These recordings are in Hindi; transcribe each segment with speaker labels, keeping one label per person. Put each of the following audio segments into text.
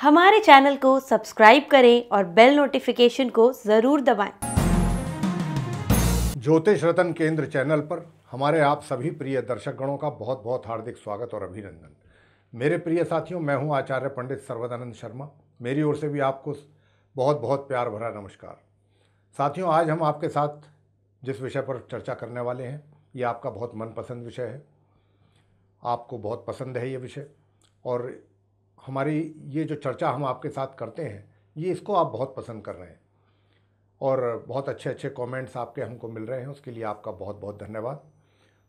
Speaker 1: हमारे चैनल को सब्सक्राइब करें और बेल नोटिफिकेशन को ज़रूर दबाएं। ज्योतिष रतन केंद्र चैनल पर हमारे आप सभी प्रिय दर्शकगणों का बहुत बहुत हार्दिक स्वागत और अभिनंदन मेरे प्रिय साथियों मैं हूं आचार्य पंडित सर्वदानंद शर्मा मेरी ओर से भी आपको बहुत बहुत प्यार भरा नमस्कार साथियों आज हम आपके साथ जिस विषय पर चर्चा करने वाले हैं ये आपका बहुत मनपसंद विषय है आपको बहुत पसंद है ये विषय और हमारी ये जो चर्चा हम आपके साथ करते हैं ये इसको आप बहुत पसंद कर रहे हैं और बहुत अच्छे अच्छे कमेंट्स आपके हमको मिल रहे हैं उसके लिए आपका बहुत बहुत धन्यवाद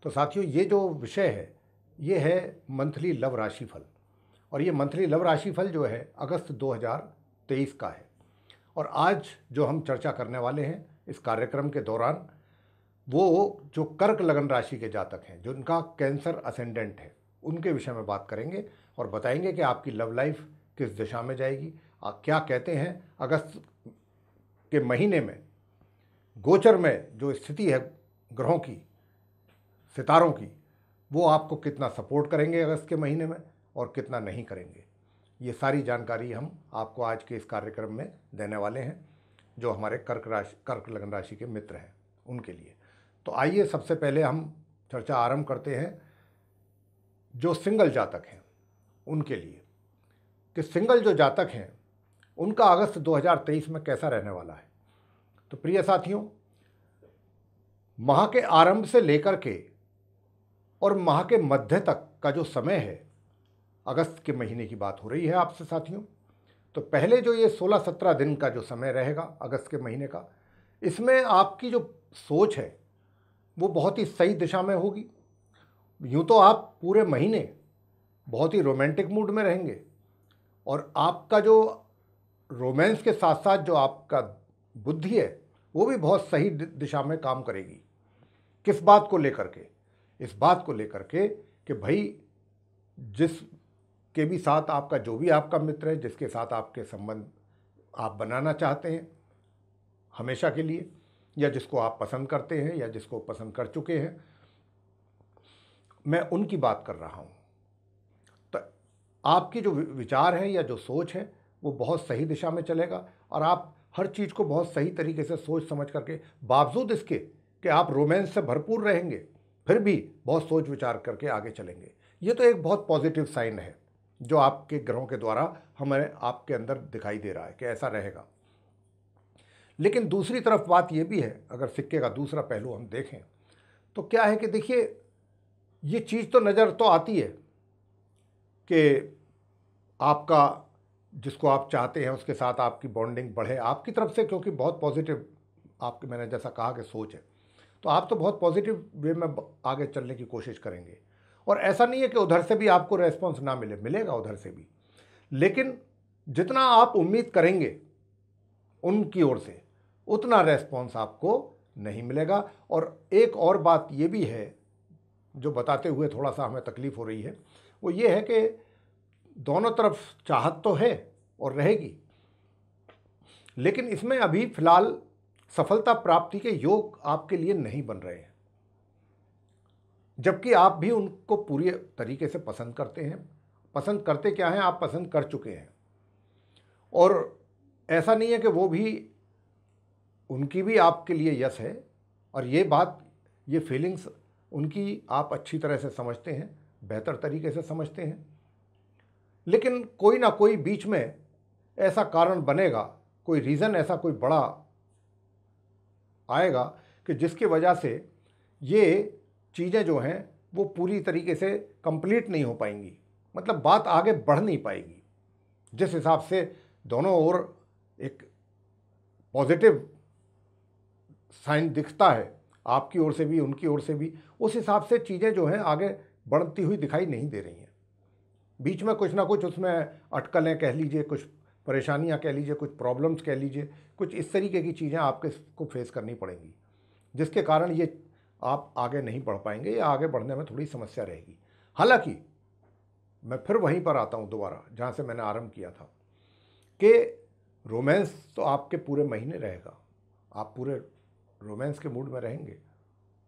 Speaker 1: तो साथियों ये जो विषय है ये है मंथली लव राशिफल और ये मंथली लव राशिफल जो है अगस्त 2023 का है और आज जो हम चर्चा करने वाले हैं इस कार्यक्रम के दौरान वो जो कर्क लगन राशि के जातक हैं जिनका कैंसर असेंडेंट है उनके विषय में बात करेंगे और बताएंगे कि आपकी लव लाइफ किस दिशा में जाएगी आप क्या कहते हैं अगस्त के महीने में गोचर में जो स्थिति है ग्रहों की सितारों की वो आपको कितना सपोर्ट करेंगे अगस्त के महीने में और कितना नहीं करेंगे ये सारी जानकारी हम आपको आज के इस कार्यक्रम में देने वाले हैं जो हमारे कर्क राशि कर्क लग्न राशि के मित्र हैं उनके लिए तो आइए सबसे पहले हम चर्चा आरंभ करते हैं जो सिंगल जातक हैं उनके लिए कि सिंगल जो जातक हैं उनका अगस्त 2023 में कैसा रहने वाला है तो प्रिय साथियों माह के आरंभ से लेकर के और माह के मध्य तक का जो समय है अगस्त के महीने की बात हो रही है आपसे साथियों तो पहले जो ये 16-17 दिन का जो समय रहेगा अगस्त के महीने का इसमें आपकी जो सोच है वो बहुत ही सही दिशा में होगी यूँ तो आप पूरे महीने बहुत ही रोमांटिक मूड में रहेंगे और आपका जो रोमांस के साथ साथ जो आपका बुद्धि है वो भी बहुत सही दिशा में काम करेगी किस बात को लेकर के इस बात को लेकर के कि भाई जिस के भी साथ आपका जो भी आपका मित्र है जिसके साथ आपके संबंध आप बनाना चाहते हैं हमेशा के लिए या जिसको आप पसंद करते हैं या जिसको पसंद कर चुके हैं मैं उनकी बात कर रहा हूँ आपकी जो विचार है या जो सोच है वो बहुत सही दिशा में चलेगा और आप हर चीज़ को बहुत सही तरीके से सोच समझ करके बावजूद इसके कि आप रोमांस से भरपूर रहेंगे फिर भी बहुत सोच विचार करके आगे चलेंगे ये तो एक बहुत पॉजिटिव साइन है जो आपके ग्रहों के द्वारा हमें आपके अंदर दिखाई दे रहा है कि ऐसा रहेगा लेकिन दूसरी तरफ बात यह भी है अगर सिक्के का दूसरा पहलू हम देखें तो क्या है कि देखिए ये चीज़ तो नज़र तो आती है कि आपका जिसको आप चाहते हैं उसके साथ आपकी बॉन्डिंग बढ़े आपकी तरफ से क्योंकि बहुत पॉजिटिव आपके मैंने जैसा कहा कि सोच है तो आप तो बहुत पॉजिटिव वे में आगे चलने की कोशिश करेंगे और ऐसा नहीं है कि उधर से भी आपको रेस्पॉन्स ना मिले मिलेगा उधर से भी लेकिन जितना आप उम्मीद करेंगे उनकी ओर से उतना रेस्पॉन्स आपको नहीं मिलेगा और एक और बात ये भी है जो बताते हुए थोड़ा सा हमें तकलीफ़ हो रही है वो ये है कि दोनों तरफ चाहत तो है और रहेगी लेकिन इसमें अभी फ़िलहाल सफलता प्राप्ति के योग आपके लिए नहीं बन रहे हैं जबकि आप भी उनको पूरे तरीके से पसंद करते हैं पसंद करते क्या हैं आप पसंद कर चुके हैं और ऐसा नहीं है कि वो भी उनकी भी आपके लिए यस है और ये बात ये फीलिंग्स उनकी आप अच्छी तरह से समझते हैं बेहतर तरीके से समझते हैं लेकिन कोई ना कोई बीच में ऐसा कारण बनेगा कोई रीज़न ऐसा कोई बड़ा आएगा कि जिसकी वजह से ये चीज़ें जो हैं वो पूरी तरीके से कंप्लीट नहीं हो पाएंगी मतलब बात आगे बढ़ नहीं पाएगी जिस हिसाब से दोनों ओर एक पॉजिटिव साइन दिखता है आपकी ओर से भी उनकी ओर से भी उस हिसाब से चीज़ें जो हैं आगे बढ़ती हुई दिखाई नहीं दे रही हैं बीच में कुछ ना कुछ उसमें अटकलें कह लीजिए कुछ परेशानियाँ कह लीजिए कुछ प्रॉब्लम्स कह लीजिए कुछ इस तरीके की चीज़ें आपके को फेस करनी पड़ेंगी जिसके कारण ये आप आगे नहीं बढ़ पाएंगे या आगे बढ़ने में थोड़ी समस्या रहेगी हालांकि मैं फिर वहीं पर आता हूँ दोबारा जहाँ से मैंने आरंभ किया था कि रोमांस तो आपके पूरे महीने रहेगा आप पूरे रोमांस के मूड में रहेंगे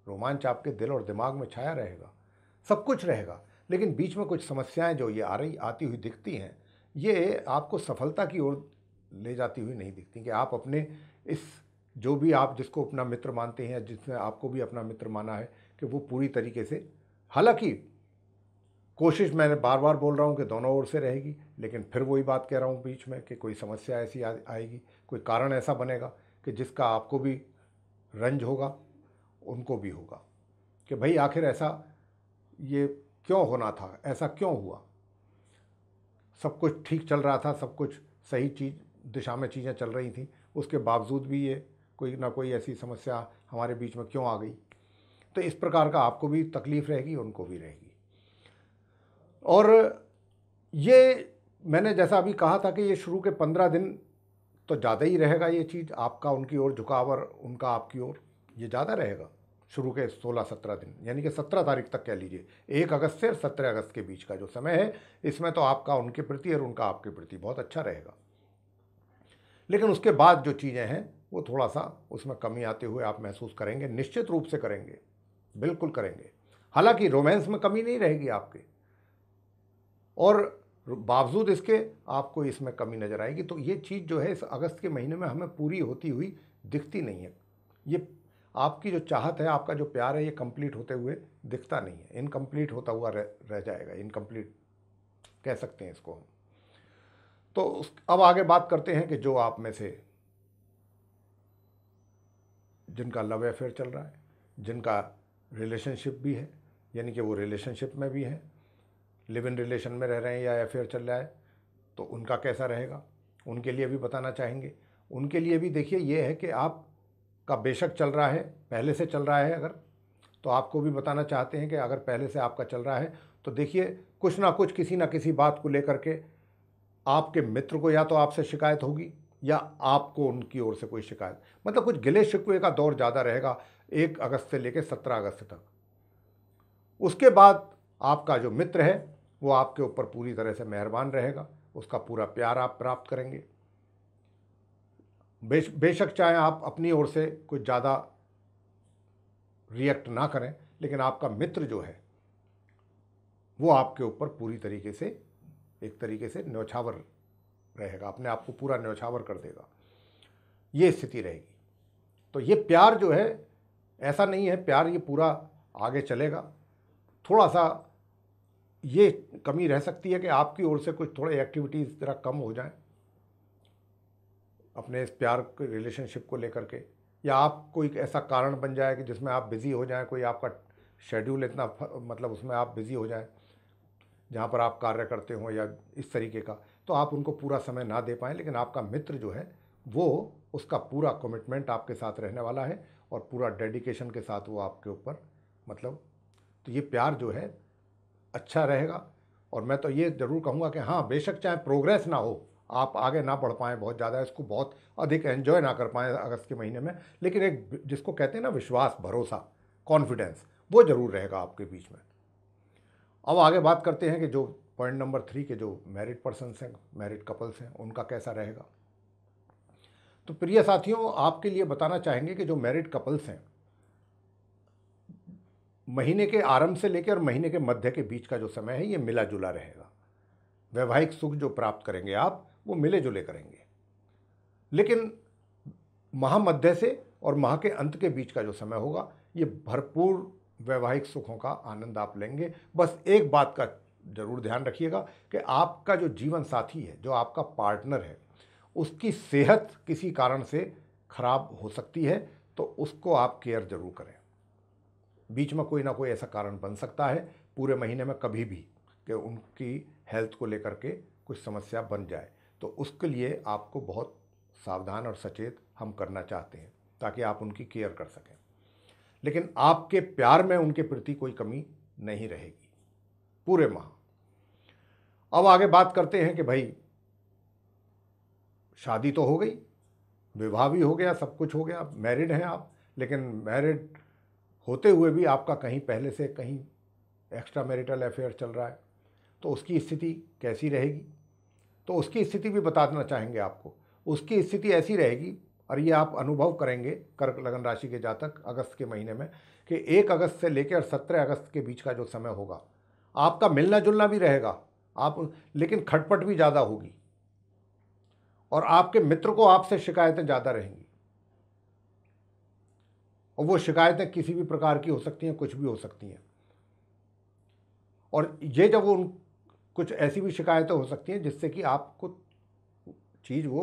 Speaker 1: रोमांच आपके दिल और दिमाग में छाया रहेगा सब कुछ रहेगा लेकिन बीच में कुछ समस्याएं जो ये आ रही आती हुई दिखती हैं ये आपको सफलता की ओर ले जाती हुई नहीं दिखती कि आप अपने इस जो भी आप जिसको अपना मित्र मानते हैं जिसने आपको भी अपना मित्र माना है कि वो पूरी तरीके से हालांकि कोशिश मैंने बार बार बोल रहा हूँ कि दोनों ओर से रहेगी लेकिन फिर वही बात कह रहा हूँ बीच में कि कोई समस्या ऐसी आ, आएगी कोई कारण ऐसा बनेगा कि जिसका आपको भी रंज होगा उनको भी होगा कि भाई आखिर ऐसा ये क्यों होना था ऐसा क्यों हुआ सब कुछ ठीक चल रहा था सब कुछ सही चीज़ दिशा में चीज़ें चल रही थी उसके बावजूद भी ये कोई ना कोई ऐसी समस्या हमारे बीच में क्यों आ गई तो इस प्रकार का आपको भी तकलीफ़ रहेगी उनको भी रहेगी और ये मैंने जैसा अभी कहा था कि ये शुरू के पंद्रह दिन तो ज़्यादा ही रहेगा ये चीज़ आपका उनकी ओर झुकाव और उनका आपकी ओर ये ज़्यादा रहेगा शुरू के 16-17 दिन यानी कि 17 तारीख तक कह लीजिए एक अगस्त से सत्रह अगस्त के बीच का जो समय है इसमें तो आपका उनके प्रति और उनका आपके प्रति बहुत अच्छा रहेगा लेकिन उसके बाद जो चीज़ें हैं वो थोड़ा सा उसमें कमी आते हुए आप महसूस करेंगे निश्चित रूप से करेंगे बिल्कुल करेंगे हालांकि रोमांस में कमी नहीं रहेगी आपके और बावजूद इसके आपको इसमें कमी नज़र आएगी तो ये चीज़ जो है इस अगस्त के महीने में हमें पूरी होती हुई दिखती नहीं है ये आपकी जो चाहत है आपका जो प्यार है ये कंप्लीट होते हुए दिखता नहीं है इनकम्प्लीट होता हुआ रह, रह जाएगा इनकम्प्लीट कह सकते हैं इसको हम तो उस अब आगे बात करते हैं कि जो आप में से जिनका लव अफेयर चल रहा है जिनका रिलेशनशिप भी है यानी कि वो रिलेशनशिप में भी हैं लिव इन रिलेशन में रह रहे हैं या अफेयर चल रहा है तो उनका कैसा रहेगा उनके लिए भी बताना चाहेंगे उनके लिए भी देखिए ये है कि आप का बेशक चल रहा है पहले से चल रहा है अगर तो आपको भी बताना चाहते हैं कि अगर पहले से आपका चल रहा है तो देखिए कुछ ना कुछ किसी ना किसी बात को लेकर के आपके मित्र को या तो आपसे शिकायत होगी या आपको उनकी ओर से कोई शिकायत मतलब कुछ गिले शिकवे का दौर ज़्यादा रहेगा एक अगस्त से लेकर सत्रह अगस्त तक उसके बाद आपका जो मित्र है वो आपके ऊपर पूरी तरह से मेहरबान रहेगा उसका पूरा प्यार आप प्राप्त करेंगे बेश बेशक चाहे आप अपनी ओर से कुछ ज़्यादा रिएक्ट ना करें लेकिन आपका मित्र जो है वो आपके ऊपर पूरी तरीके से एक तरीके से न्यौछावर रहेगा अपने आप को पूरा न्यौछावर कर देगा ये स्थिति रहेगी तो ये प्यार जो है ऐसा नहीं है प्यार ये पूरा आगे चलेगा थोड़ा सा ये कमी रह सकती है कि आपकी ओर से कुछ थोड़े एक्टिविटीज़ ज़रा कम हो जाएं अपने इस प्यार रिलेशनशिप को लेकर के या आप कोई ऐसा कारण बन जाए कि जिसमें आप बिज़ी हो जाएं कोई आपका शेड्यूल इतना मतलब उसमें आप बिज़ी हो जाएं जहाँ पर आप कार्य करते हो या इस तरीके का तो आप उनको पूरा समय ना दे पाएँ लेकिन आपका मित्र जो है वो उसका पूरा कमिटमेंट आपके साथ रहने वाला है और पूरा डेडिकेशन के साथ वो आपके ऊपर मतलब तो ये प्यार जो है अच्छा रहेगा और मैं तो ये ज़रूर कहूँगा कि हाँ बेशक चाहे प्रोग्रेस ना हो आप आगे ना बढ़ पाएँ बहुत ज़्यादा इसको बहुत अधिक एन्जॉय ना कर पाएँ अगस्त के महीने में लेकिन एक जिसको कहते हैं ना विश्वास भरोसा कॉन्फिडेंस वो ज़रूर रहेगा आपके बीच में अब आगे बात करते हैं कि जो पॉइंट नंबर थ्री के जो मैरिड पर्सन हैं मैरिड कपल्स हैं उनका कैसा रहेगा तो प्रिय साथियों आपके लिए बताना चाहेंगे कि जो मैरिड कपल्स हैं महीने के आरंभ से लेकर और महीने के मध्य के बीच का जो समय है ये मिला जुला रहेगा वैवाहिक सुख जो प्राप्त करेंगे आप वो मिले जुले करेंगे लेकिन महामध्य से और माह के अंत के बीच का जो समय होगा ये भरपूर वैवाहिक सुखों का आनंद आप लेंगे बस एक बात का जरूर ध्यान रखिएगा कि आपका जो जीवन साथी है जो आपका पार्टनर है उसकी सेहत किसी कारण से खराब हो सकती है तो उसको आप केयर जरूर करें बीच में कोई ना कोई ऐसा कारण बन सकता है पूरे महीने में कभी भी कि उनकी हेल्थ को लेकर के कुछ समस्या बन जाए तो उसके लिए आपको बहुत सावधान और सचेत हम करना चाहते हैं ताकि आप उनकी केयर कर सकें लेकिन आपके प्यार में उनके प्रति कोई कमी नहीं रहेगी पूरे माह अब आगे बात करते हैं कि भाई शादी तो हो गई विवाह भी हो गया सब कुछ हो गया मैरिड हैं आप लेकिन मैरिड होते हुए भी आपका कहीं पहले से कहीं एक्स्ट्रा मैरिटल अफेयर चल रहा है तो उसकी स्थिति कैसी रहेगी तो उसकी स्थिति भी बताना चाहेंगे आपको उसकी स्थिति ऐसी रहेगी और ये आप अनुभव करेंगे कर्क लगन राशि के जातक अगस्त के महीने में कि एक अगस्त से लेकर सत्रह अगस्त के बीच का जो समय होगा आपका मिलना जुलना भी रहेगा आप लेकिन खटपट भी ज़्यादा होगी और आपके मित्र को आपसे शिकायतें ज़्यादा रहेंगी और वो शिकायतें किसी भी प्रकार की हो सकती हैं कुछ भी हो सकती हैं और ये जब वो उन कुछ ऐसी भी शिकायतें हो सकती हैं जिससे कि आपको चीज़ वो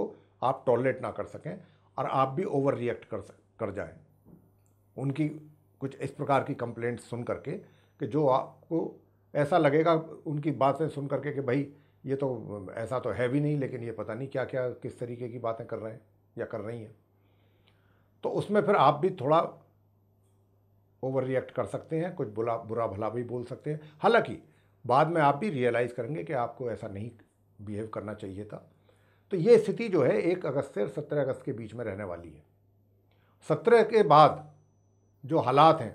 Speaker 1: आप टॉलरेट ना कर सकें और आप भी ओवर रिएक्ट कर सक कर जाएं उनकी कुछ इस प्रकार की कंप्लेंट सुन करके कि जो आपको ऐसा लगेगा उनकी बातें सुन करके कि भाई ये तो ऐसा तो है भी नहीं लेकिन ये पता नहीं क्या क्या किस तरीके की बातें कर रहे हैं या कर रही हैं तो उसमें फिर आप भी थोड़ा ओवर रिएक्ट कर सकते हैं कुछ बुरा बुरा भला भी बोल सकते हैं हालांकि बाद में आप भी रियलाइज़ करेंगे कि आपको ऐसा नहीं बिहेव करना चाहिए था तो ये स्थिति जो है एक अगस्त से सत्रह अगस्त के बीच में रहने वाली है सत्रह के बाद जो हालात हैं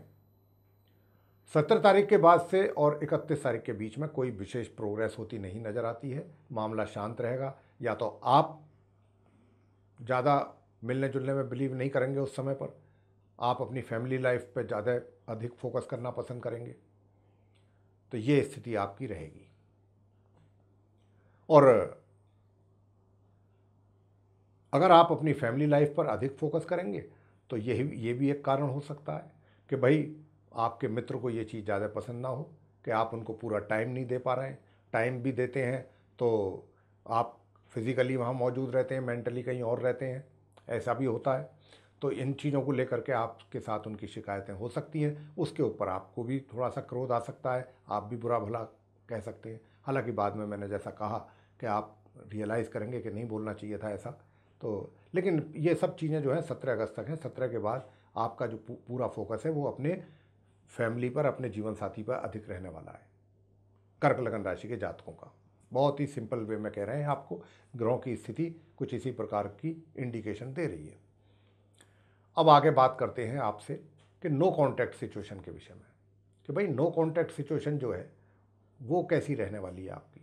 Speaker 1: सत्रह तारीख के बाद से और इकतीस तारीख के बीच में कोई विशेष प्रोग्रेस होती नहीं नज़र आती है मामला शांत रहेगा या तो आप ज़्यादा मिलने जुलने में बिलीव नहीं करेंगे उस समय पर आप अपनी फैमिली लाइफ पे ज़्यादा अधिक फोकस करना पसंद करेंगे तो ये स्थिति आपकी रहेगी और अगर आप अपनी फैमिली लाइफ पर अधिक फोकस करेंगे तो यही ये भी एक कारण हो सकता है कि भाई आपके मित्र को ये चीज़ ज़्यादा पसंद ना हो कि आप उनको पूरा टाइम नहीं दे पा रहे हैं टाइम भी देते हैं तो आप फिज़िकली वहाँ मौजूद रहते हैं मेंटली कहीं और रहते हैं ऐसा भी होता है तो इन चीज़ों को लेकर के आपके साथ उनकी शिकायतें हो सकती हैं उसके ऊपर आपको भी थोड़ा सा क्रोध आ सकता है आप भी बुरा भला कह सकते हैं हालांकि बाद में मैंने जैसा कहा कि आप रियलाइज़ करेंगे कि नहीं बोलना चाहिए था ऐसा तो लेकिन ये सब चीज़ें जो हैं सत्रह अगस्त तक हैं सत्रह के बाद आपका जो पूरा फोकस है वो अपने फैमिली पर अपने जीवन साथी पर अधिक रहने वाला है कर्क लगन राशि के जातकों का बहुत ही सिंपल वे में कह रहे हैं आपको ग्रहों की स्थिति कुछ इसी प्रकार की इंडिकेशन दे रही है अब आगे बात करते हैं आपसे कि नो कॉन्टैक्ट सिचुएशन के विषय में कि भाई नो कॉन्टैक्ट सिचुएशन जो है वो कैसी रहने वाली है आपकी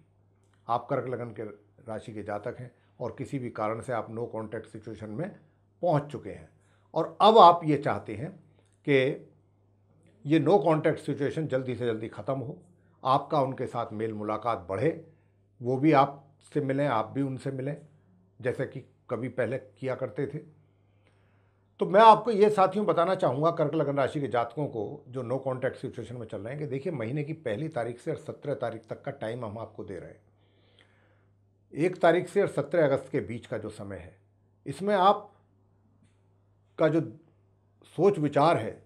Speaker 1: आप कर्क लगन के राशि के जातक हैं और किसी भी कारण से आप नो कॉन्टैक्ट सिचुएशन में पहुंच चुके हैं और अब आप ये चाहते हैं कि ये नो कॉन्टैक्ट सिचुएशन जल्दी से जल्दी ख़त्म हो आपका उनके साथ मेल मुलाकात बढ़े वो भी आपसे मिलें आप भी उनसे मिलें जैसे कि कभी पहले किया करते थे तो मैं आपको ये साथियों बताना चाहूँगा कर्क लगन राशि के जातकों को जो नो कॉन्टैक्ट सिचुएशन में चल रहे हैं कि देखिए महीने की पहली तारीख से और सत्रह तारीख तक का टाइम हम आपको दे रहे हैं एक तारीख से और सत्रह अगस्त के बीच का जो समय है इसमें आप का जो सोच विचार है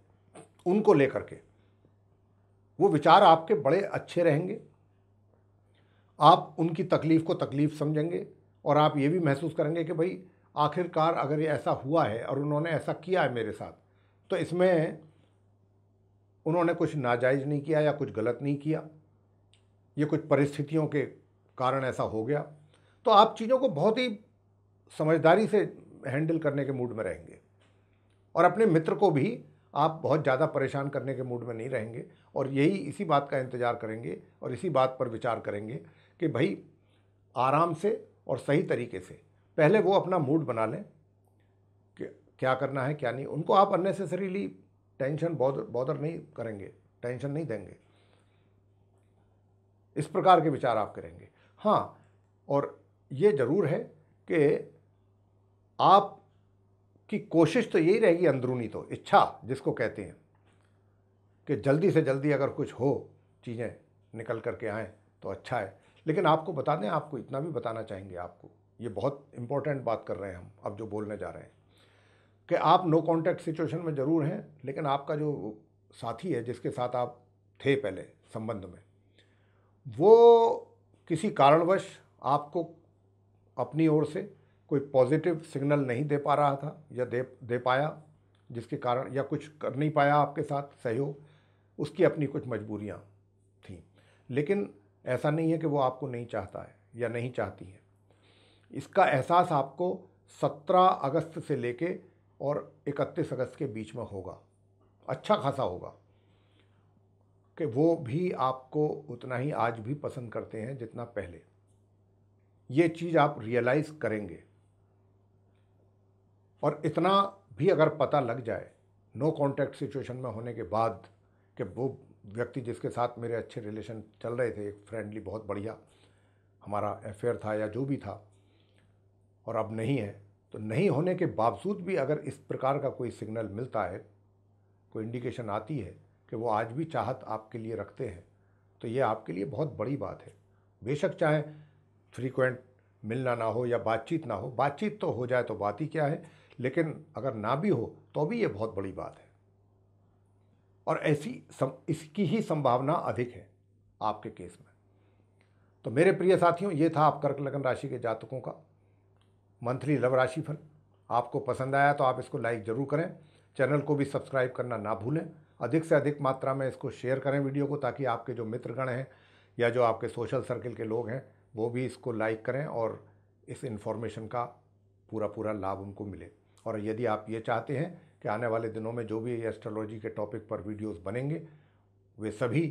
Speaker 1: उनको लेकर के वो विचार आपके बड़े अच्छे रहेंगे आप उनकी तकलीफ़ को तकलीफ़ समझेंगे और आप ये भी महसूस करेंगे कि भाई आखिरकार अगर ये ऐसा हुआ है और उन्होंने ऐसा किया है मेरे साथ तो इसमें उन्होंने कुछ नाजायज़ नहीं किया या कुछ गलत नहीं किया ये कुछ परिस्थितियों के कारण ऐसा हो गया तो आप चीज़ों को बहुत ही समझदारी से हैंडल करने के मूड में रहेंगे और अपने मित्र को भी आप बहुत ज़्यादा परेशान करने के मूड में नहीं रहेंगे और यही इसी बात का इंतज़ार करेंगे और इसी बात पर विचार करेंगे कि भाई आराम से और सही तरीके से पहले वो अपना मूड बना लें कि क्या करना है क्या नहीं उनको आप अननेसेसरीली टेंशन बॉदर बॉदर नहीं करेंगे टेंशन नहीं देंगे इस प्रकार के विचार आप करेंगे हाँ और ये ज़रूर है कि आप की कोशिश तो यही रहेगी अंदरूनी तो इच्छा जिसको कहते हैं कि जल्दी से जल्दी अगर कुछ हो चीज़ें निकल करके आएँ तो अच्छा है लेकिन आपको बता दें आपको इतना भी बताना चाहेंगे आपको ये बहुत इम्पोर्टेंट बात कर रहे हैं हम अब जो बोलने जा रहे हैं कि आप नो कॉन्टैक्ट सिचुएशन में ज़रूर हैं लेकिन आपका जो साथी है जिसके साथ आप थे पहले संबंध में वो किसी कारणवश आपको अपनी ओर से कोई पॉजिटिव सिग्नल नहीं दे पा रहा था या दे दे पाया जिसके कारण या कुछ कर नहीं पाया आपके साथ सहयोग उसकी अपनी कुछ मजबूरियाँ थी लेकिन ऐसा नहीं है कि वो आपको नहीं चाहता है या नहीं चाहती है इसका एहसास आपको 17 अगस्त से लेके और 31 अगस्त के बीच में होगा अच्छा खासा होगा कि वो भी आपको उतना ही आज भी पसंद करते हैं जितना पहले ये चीज़ आप रियलाइज़ करेंगे और इतना भी अगर पता लग जाए नो कांटेक्ट सिचुएशन में होने के बाद कि वो व्यक्ति जिसके साथ मेरे अच्छे रिलेशन चल रहे थे एक फ्रेंडली बहुत बढ़िया हमारा अफेयर था या जो भी था और अब नहीं है तो नहीं होने के बावजूद भी अगर इस प्रकार का कोई सिग्नल मिलता है कोई इंडिकेशन आती है कि वो आज भी चाहत आपके लिए रखते हैं तो ये आपके लिए बहुत बड़ी बात है बेशक चाहे फ्रीक्वेंट मिलना ना हो या बातचीत ना हो बातचीत तो हो जाए तो बात ही क्या है लेकिन अगर ना भी हो तो भी ये बहुत बड़ी बात है और ऐसी सम, इसकी ही संभावना अधिक है आपके केस में तो मेरे प्रिय साथियों ये था आप कर्क लगन राशि के जातकों का मंथली लव राशिफल आपको पसंद आया तो आप इसको लाइक ज़रूर करें चैनल को भी सब्सक्राइब करना ना भूलें अधिक से अधिक मात्रा में इसको शेयर करें वीडियो को ताकि आपके जो मित्रगण हैं या जो आपके सोशल सर्किल के लोग हैं वो भी इसको लाइक करें और इस इन्फॉर्मेशन का पूरा पूरा लाभ उनको मिले और यदि आप ये चाहते हैं कि आने वाले दिनों में जो भी एस्ट्रोलॉजी के टॉपिक पर वीडियोस बनेंगे वे सभी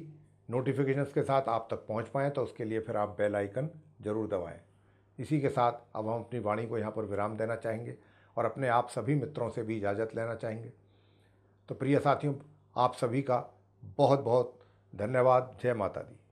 Speaker 1: नोटिफिकेशंस के साथ आप तक पहुंच पाएँ तो उसके लिए फिर आप बेल आइकन ज़रूर दबाएँ इसी के साथ अब हम अपनी वाणी को यहाँ पर विराम देना चाहेंगे और अपने आप सभी मित्रों से भी इजाज़त लेना चाहेंगे तो प्रिय साथियों आप सभी का बहुत बहुत धन्यवाद जय माता दी